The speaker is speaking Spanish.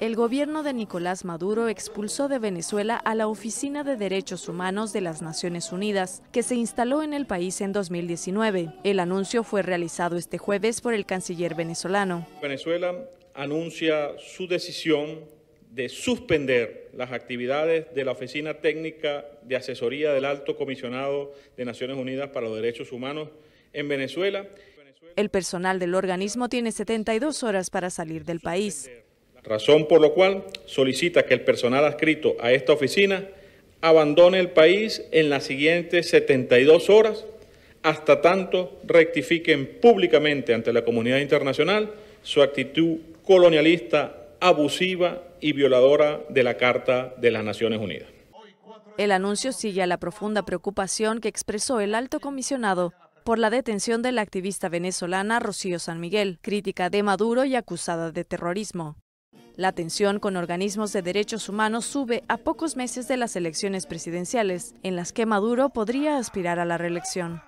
el gobierno de Nicolás Maduro expulsó de Venezuela a la Oficina de Derechos Humanos de las Naciones Unidas, que se instaló en el país en 2019. El anuncio fue realizado este jueves por el canciller venezolano. Venezuela anuncia su decisión de suspender las actividades de la Oficina Técnica de Asesoría del Alto Comisionado de Naciones Unidas para los Derechos Humanos en Venezuela. El personal del organismo tiene 72 horas para salir del país razón por lo cual solicita que el personal adscrito a esta oficina abandone el país en las siguientes 72 horas hasta tanto rectifiquen públicamente ante la comunidad internacional su actitud colonialista, abusiva y violadora de la Carta de las Naciones Unidas. El anuncio sigue a la profunda preocupación que expresó el alto comisionado por la detención de la activista venezolana Rocío San Miguel, crítica de Maduro y acusada de terrorismo. La tensión con organismos de derechos humanos sube a pocos meses de las elecciones presidenciales, en las que Maduro podría aspirar a la reelección.